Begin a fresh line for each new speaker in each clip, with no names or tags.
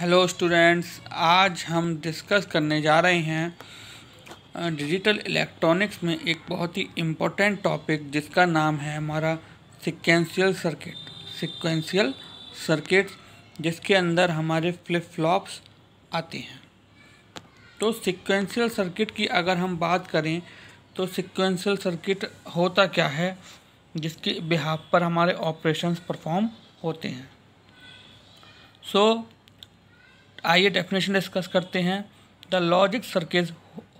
Hello students आज हम discuss करने जा रहे हैं डिजिटल इलेक्ट्रॉनिक्स में एक बहुत ही इम्पोर्टेंट टॉपिक जिसका नाम है हमारा सिक्वेंशियल सर्किट सिक्वेंशियल सर्किट जिसके अंदर हमारे फ्लिप फ्लॉप्स आते हैं तो सिक्वेंशियल सर्किट की अगर हम बात करें तो सिक्वेंशियल सर्किट होता क्या है जिसके बिहाफ पर हमारे ऑपरेशंस परफॉर्म होते हैं सो so, आइए डेफिनेशन डिस्कस करते हैं the logic circuits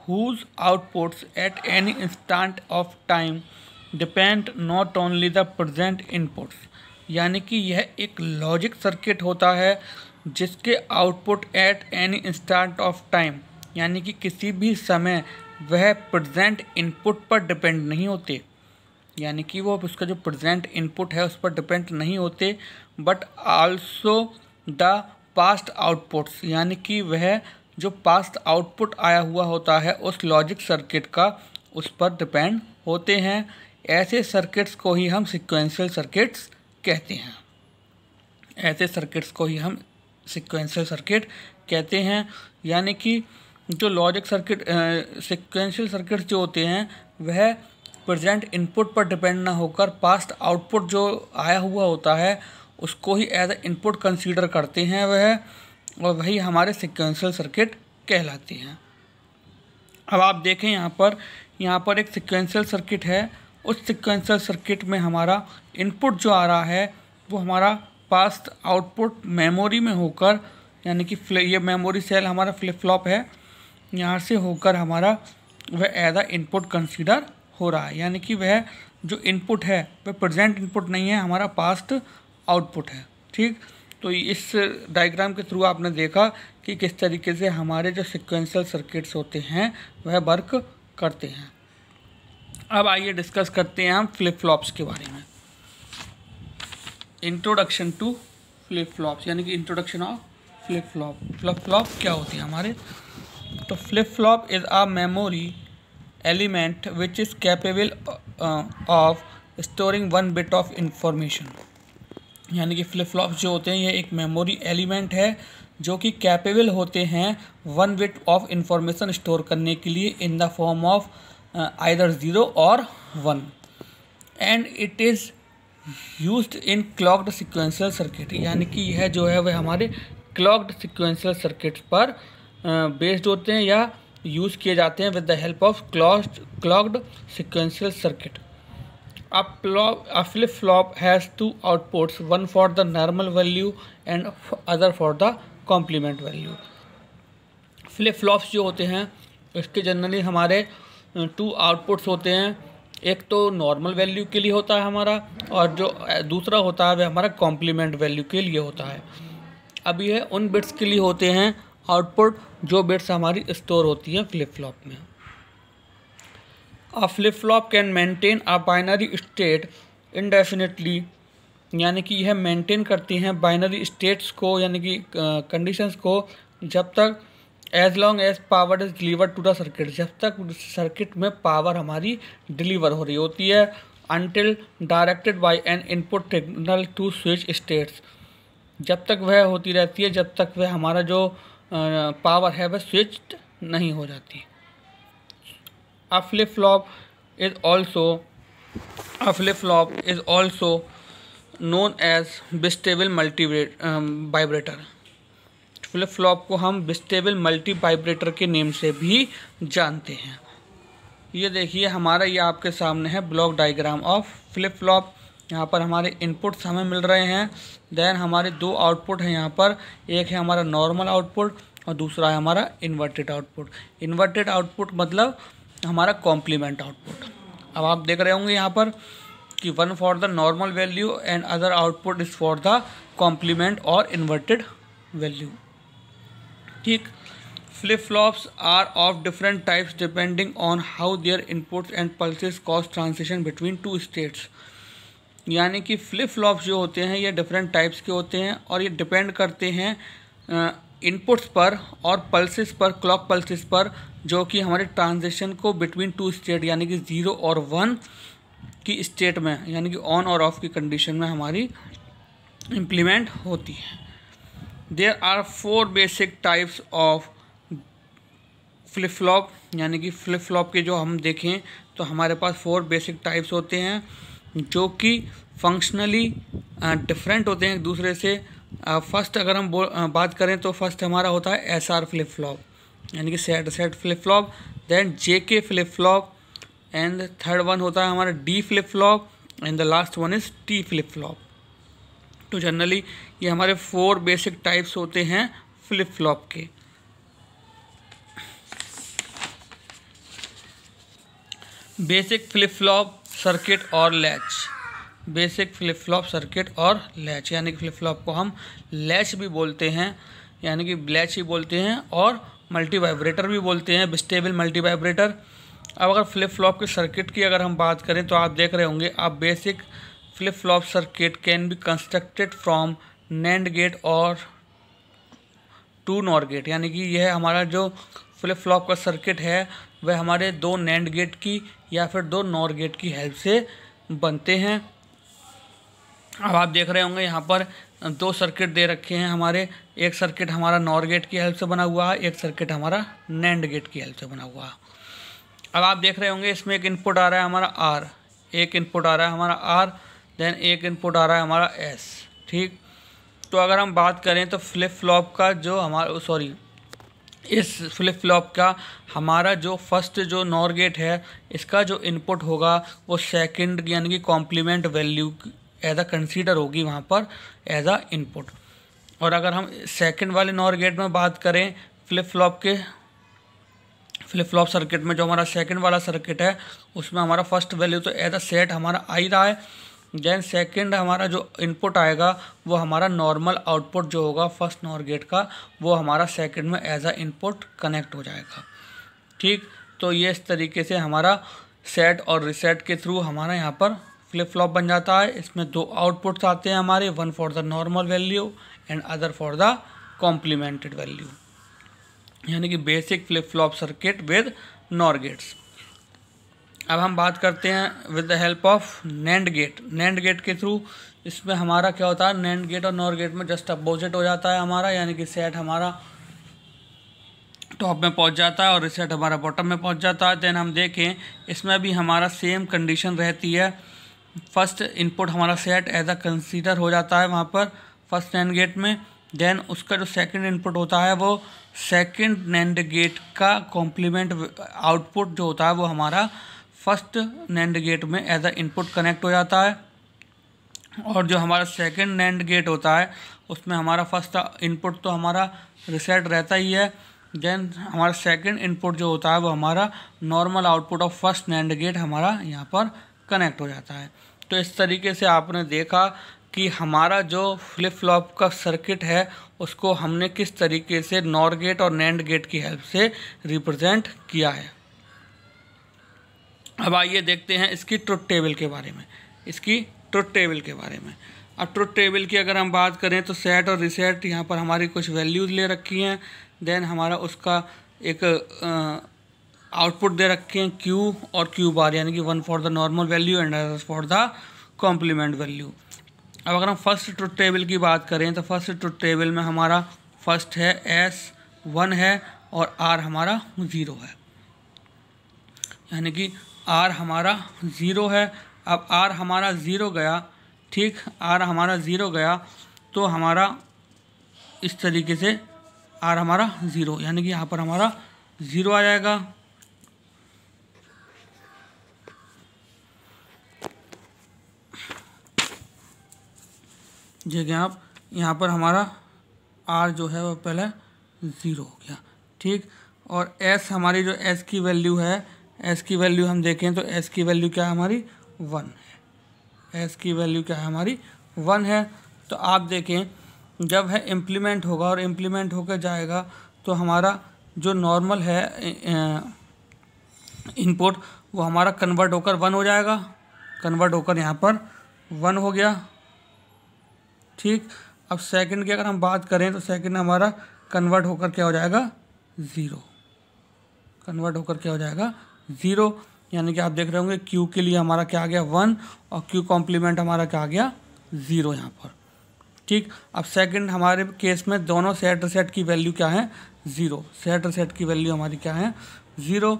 whose outputs at any instant of time depend not only the present inputs यानी कि यह एक लॉजिक सर्किट होता है जिसके output at any instant of time यानी कि किसी भी समय वह प्रजेंट इनपुट पर डिपेंड नहीं होते यानी कि वो उसका जो प्रजेंट इनपुट है उस पर डिपेंड नहीं होते but also the past outputs यानी कि वह जो पास्ट आउटपुट आया हुआ होता है उस लॉजिक सर्किट का उस पर डिपेंड होते हैं ऐसे सर्किट्स को ही हम सिक्वेंशियल सर्किट्स कहते हैं ऐसे सर्किट्स को ही हम सिक्वेंशियल सर्किट कहते हैं यानी कि जो लॉजिक सर्किट सिक्वेंशियल सर्किट्स जो होते हैं वह प्रेजेंट इनपुट पर डिपेंड ना होकर पास्ट आउटपुट जो आया हुआ होता है उसको ही एज ए इनपुट कंसीडर करते हैं वह और वही हमारे सिक्वेंशियल सर्किट कहलाती हैं अब आप देखें यहाँ पर यहाँ पर एक सिक्वेंशियल सर्किट है उस सिक्वेंशियल सर्किट में हमारा इनपुट जो आ रहा है वो हमारा पास आउटपुट मेमोरी में होकर यानी कि ये मेमोरी सेल हमारा फ्लिप फ्लॉप है यहाँ से होकर हमारा वह एज अ इनपुट कंसीडर हो रहा है यानी कि वह जो इनपुट है वह प्रेजेंट इनपुट नहीं है हमारा पास्ट आउटपुट है ठीक तो इस डायग्राम के थ्रू आपने देखा कि किस तरीके से हमारे जो सिक्वेंशल सर्किट्स होते हैं वह वर्क करते हैं अब आइए डिस्कस करते हैं हम फ्लिप फ्लॉप्स के बारे में इंट्रोडक्शन टू फ्लिप फ्लॉप्स यानी कि introduction of flip flop flip flop क्या होती है हमारे तो flip flop is a memory element which is capable of storing one bit of information यानी कि फ्लिप फ्लॉप जो होते हैं ये एक मेमोरी एलिमेंट है जो कि कैपेबल होते हैं one bit of information store करने के लिए in the form of either zero और one and it is use in clocked sequential circuit यानी कि यह जो है वह हमारे क्लॉक्ड सिक्वेंशियल सर्किट पर बेस्ड uh, होते हैं या यूज़ किए जाते हैं with the help of clocked clocked sequential circuit A, flip-flop has two outputs, one for the normal value and other for the complement value. Flip flops जो होते हैं इसके generally हमारे टू आउटपुट्स होते हैं एक तो नॉर्मल वैल्यू के लिए होता है हमारा और जो दूसरा होता है वह हमारा कॉम्प्लीमेंट वैल्यू के लिए होता है अब यह उन बिट्स के लिए होते हैं आउटपुट जो बिट्स हमारी स्टोर होती हैं फ्लिप फ्लॉप में a flip flop can maintain a binary state indefinitely यानी कि यह मेंटेन करती हैं बाइनरी स्टेट्स को यानी कि कंडीशंस को जब तक as long as power is deliver to the circuit जब तक सर्किट में पावर हमारी डिलीवर हो रही होती है until directed by an input signal to switch states जब तक वह होती रहती है जब तक वह हमारा जो पावर है वह स्विच नहीं हो जाती a flip flop is also a flip flop is also known as bistable multi um, vibrator flip flop को हम bistable मल्टी वाइब्रेटर के नेम से भी जानते हैं ये देखिए हमारा ये आपके सामने है block diagram ऑफ फ्लिप फ्लॉप यहाँ पर हमारे इनपुट्स हमें मिल रहे हैं देन हमारे दो आउटपुट हैं यहाँ पर एक है हमारा नॉर्मल आउटपुट और दूसरा है हमारा इन्वर्टेड आउटपुट इन्वर्टेड आउटपुट मतलब हमारा कॉम्प्लीमेंट आउटपुट अब आप देख रहे होंगे यहाँ पर कि one for the normal value and other output is for the complement और इन्वर्टेड वैल्यू ठीक flip flops are of different types depending on how their inputs and pulses cause transition between two states यानी कि flip flops जो होते हैं ये different types के होते हैं और ये डिपेंड करते हैं इनपुट्स पर और पल्सेस पर क्लॉक पल्सेस पर जो कि हमारे ट्रांजेक्शन को बिटवीन टू स्टेट यानी कि ज़ीरो और वन की स्टेट में यानी कि ऑन और ऑफ की कंडीशन में हमारी इम्प्लीमेंट होती है there are four basic types of flip flop यानी कि फ्लिप फ्लॉप के जो हम देखें तो हमारे पास फोर बेसिक टाइप्स होते हैं जो कि फंक्शनली डिफरेंट होते हैं एक दूसरे से फर्स्ट अगर हम बात करें तो फर्स्ट हमारा होता है एस आर फ्लिप फ्लॉप यानी कि set set flip flop then J K flip flop and third one होता है हमारा D flip flop and the last one is T flip flop तो जनरली ये हमारे फोर बेसिक टाइप्स होते हैं फ्लिप फ्लॉप के बेसिक फ्लिप फ्लॉप सर्किट और latch basic flip flop circuit और लैच यानी कि फ्लिप फ्लॉप को हम लैच भी बोलते हैं यानी कि लैच ही बोलते हैं और मल्टी वाइब्रेटर भी बोलते हैं बिस्टेबल मल्टी वाइब्रेटर अब अगर फ्लिप फ्लॉप के सर्किट की अगर हम बात करें तो आप देख रहे होंगे आप basic flip flop circuit can be constructed from NAND gate और टू नॉर गेट यानी कि यह हमारा जो फ्लिप फ्लॉप का सर्किट है वह हमारे दो नैंड गेट की या फिर दो नॉर गेट की हेल्प से बनते हैं अब आप देख रहे होंगे यहाँ पर दो सर्किट दे रखे हैं हमारे एक सर्किट हमारा नॉर गेट की हेल्प से बना हुआ है एक सर्किट हमारा नैंड गेट की हेल्प से बना हुआ है अब आप देख रहे होंगे इसमें एक इनपुट आ रहा है हमारा आर एक इनपुट आ रहा है हमारा आर देन एक इनपुट आ रहा है हमारा एस ठीक तो अगर हम बात करें तो फ्लिप फ्लॉप का जो हमारा सॉरी इस फ्लिप फ्लॉप का हमारा जो फर्स्ट जो नॉर गेट है इसका जो इनपुट होगा वो सेकंड यानी कि complement value as a consider होगी वहाँ पर एज अ इनपुट और अगर हम सेकंड वाले नॉर गेट में बात करें फ्लिप फ्लॉप के फ्लिप फ्लॉप सर्किट में जो हमारा सेकंड वाला सर्किट है उसमें हमारा फर्स्ट वैल्यू तो एज अ सेट हमारा आ ही रहा है देन सेकंड हमारा जो इनपुट आएगा वो हमारा नॉर्मल आउटपुट जो होगा फर्स्ट नॉर गेट का वो हमारा सेकेंड में एज अ इनपुट कनेक्ट हो जाएगा ठीक तो ये इस तरीके से हमारा सेट और रिसेट के थ्रू हमारा यहाँ पर फ्लिप फ्लॉप बन जाता है इसमें दो आउटपुट्स आते हैं हमारे one for the normal value and other for the complemented value यानी कि basic flip flop circuit with NOR gates अब हम बात करते हैं with the help of NAND gate NAND gate के थ्रू इसमें हमारा क्या होता है नैंड गेट और नॉर गेट में जस्ट अपोजिट हो जाता है हमारा यानी कि सेट हमारा टॉप में पहुंच जाता है और रिसेट हमारा बॉटम में पहुंच जाता है देन हम देखें इसमें भी हमारा सेम कंडीशन रहती है फर्स्ट इनपुट हमारा सेट एज अ कंसीडर हो जाता है वहाँ पर फर्स्ट नैंड गेट में देन उसका जो सेकंड इनपुट होता है वो सेकंड नैंड गेट का कॉम्प्लीमेंट आउटपुट जो होता है वो हमारा फर्स्ट नैंड गेट में एज अ इनपुट कनेक्ट हो जाता है और जो हमारा सेकंड नैंड गेट होता है उसमें हमारा फर्स्ट इनपुट तो हमारा रिसेट रहता ही है देन हमारा सेकंड इनपुट जो होता है वो हमारा normal output of first NAND gate हमारा यहाँ पर कनेक्ट हो जाता है तो इस तरीके से आपने देखा कि हमारा जो फ्लिप फ्लॉप का सर्किट है उसको हमने किस तरीके से नॉर गेट और नैंड गेट की हेल्प से रिप्रेजेंट किया है अब आइए देखते हैं इसकी ट्रुथ टेबल के बारे में इसकी ट्रुथ टेबल के बारे में अब ट्रुथ टेबल की अगर हम बात करें तो सेट और रिसेट यहाँ पर हमारी कुछ वैल्यूज़ ले रखी हैं देन हमारा उसका एक आउटपुट दे रखे हैं क्यू और क्यू बार यानी कि one for the normal value and for the complement value अब अगर हम फर्स्ट ट्रुथ टेबल की बात करें तो फर्स्ट ट्रुथ टेबल में हमारा फर्स्ट है एस वन है और आर हमारा ज़ीरो है यानी कि आर हमारा ज़ीरो है अब आर हमारा ज़ीरो गया ठीक आर हमारा ज़ीरो गया तो हमारा इस तरीके से आर हमारा ज़ीरो यानी कि यहाँ पर हमारा ज़ीरो आ जाएगा देखिए आप यहाँ पर हमारा आर जो है वो पहले ज़ीरो हो गया ठीक और एस हमारी जो एस की वैल्यू है एस की वैल्यू हम देखें तो एस की वैल्यू क्या है हमारी वन है एस की वैल्यू क्या है हमारी वन है तो आप देखें जब है इम्प्लीमेंट होगा और इम्प्लीमेंट होकर जाएगा तो हमारा जो नॉर्मल है इनपुट वो हमारा कन्वर्ट होकर वन हो जाएगा कन्वर्ट होकर यहाँ पर वन हो गया ठीक अब सेकंड की अगर हम बात करें तो सेकंड हमारा कन्वर्ट होकर क्या हो जाएगा ज़ीरो कन्वर्ट होकर क्या हो जाएगा ज़ीरो यानी कि आप देख रहे होंगे क्यू के लिए हमारा क्या आ गया वन और क्यू कॉम्प्लीमेंट हमारा क्या आ गया ज़ीरो यहाँ पर ठीक अब सेकंड हमारे केस में दोनों सेट सेट की वैल्यू क्या है ज़ीरो सेट सेट की वैल्यू हमारी क्या है ज़ीरो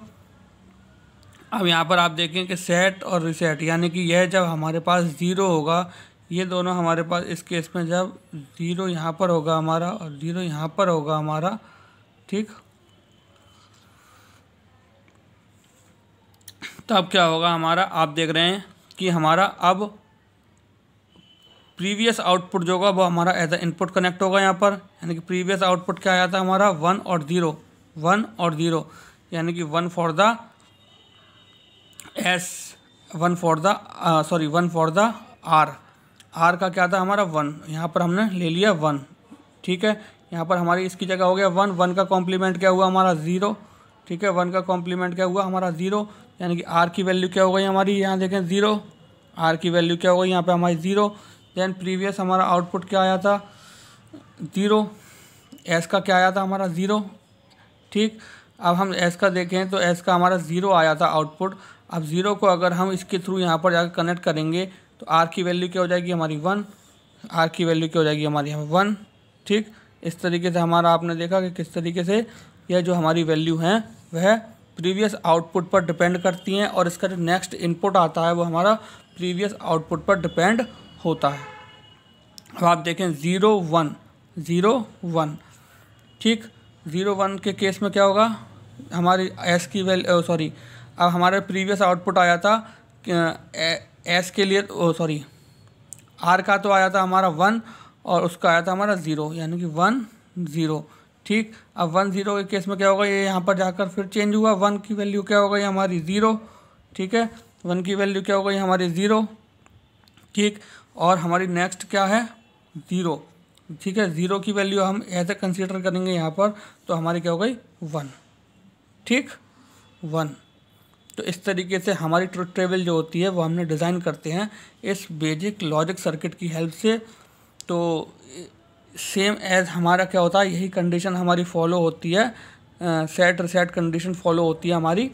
अब यहाँ पर आप देखें कि सेट और रिसेट यानी कि यह जब हमारे पास ज़ीरो होगा ये दोनों हमारे पास इस केस में जब ज़ीरो यहाँ पर होगा हमारा और ज़ीरो यहाँ पर होगा हमारा ठीक तब क्या होगा हमारा आप देख रहे हैं कि हमारा अब प्रीवियस आउटपुट जो होगा वो हमारा एज ए इनपुट कनेक्ट होगा यहाँ पर यानी कि प्रीवियस आउटपुट क्या आया था हमारा वन और ज़ीरो वन और ज़ीरो यानी कि one for the S one for the sorry one for the R R का क्या था हमारा वन यहाँ पर हमने ले लिया वन ठीक है यहाँ पर हमारी इसकी जगह हो गया वन वन का कॉम्प्लीमेंट क्या हुआ हमारा ज़ीरो ठीक है वन का कॉम्प्लीमेंट क्या हुआ हमारा ज़ीरो यानी कि आर की वैल्यू क्या हो गई हमारी यहाँ देखें ज़ीरो आर की वैल्यू क्या हो गई यहाँ पर हमारी ज़ीरो देन प्रीवियस हमारा आउटपुट क्या आया था ज़ीरो एस का क्या आया था हमारा ज़ीरो ठीक अब हम एस का देखें तो एस का हमारा ज़ीरो आया था आउटपुट अब ज़ीरो को अगर हम इसके थ्रू यहाँ पर जाकर कनेक्ट करेंगे तो आर की वैल्यू क्या हो जाएगी हमारी वन आर की वैल्यू क्या हो जाएगी हमारी यहाँ वन ठीक इस तरीके से हमारा आपने देखा कि किस तरीके से यह जो हमारी वैल्यू हैं वह प्रीवियस आउटपुट पर डिपेंड करती हैं और इसका जो नेक्स्ट इनपुट आता है वो हमारा प्रीवियस आउटपुट पर डिपेंड होता है अब आप देखें ज़ीरो वन ज़ीरो वन ठीक ज़ीरो वन के केस में क्या होगा हमारी एस की वैल्यू सॉरी अब हमारे प्रीवियस आउटपुट आया था एस के लिए ओ सॉरी आर का तो आया था हमारा वन और उसका आया था हमारा ज़ीरो यानी कि वन ज़ीरो ठीक अब वन ज़ीरो के केस में क्या होगा ये यहाँ पर जाकर फिर चेंज हुआ वन की वैल्यू क्या हो गई हमारी ज़ीरो ठीक है वन की वैल्यू क्या हो गई हमारी ज़ीरो ठीक और हमारी नेक्स्ट क्या है ज़ीरो ठीक है ज़ीरो की वैल्यू हम ऐसे कंसीडर कंसिडर करेंगे यहाँ पर तो हमारी क्या हो गई वन ठीक वन तो इस तरीके से हमारी ट्रुथ टेबल जो होती है वो हमने डिज़ाइन करते हैं इस बेजिक लॉजिक सर्किट की हेल्प से तो सेम एज़ हमारा क्या होता है यही कंडीशन हमारी फॉलो होती है सेट रिसेट कंडीशन फॉलो होती है हमारी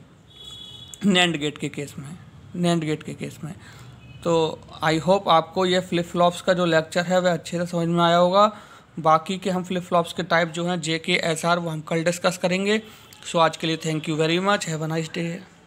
नैंड गेट के केस में नैंड गेट के केस में तो आई होप आपको ये फ्लिप फ्लॉप्स का जो लेक्चर है वह अच्छे से समझ में आया होगा बाकी के हम फ्लिप फ्लॉप्स के टाइप जो हैं जे के एस आर वो हम कल डिस्कस करेंगे सो आज के लिए thank you very much have a nice day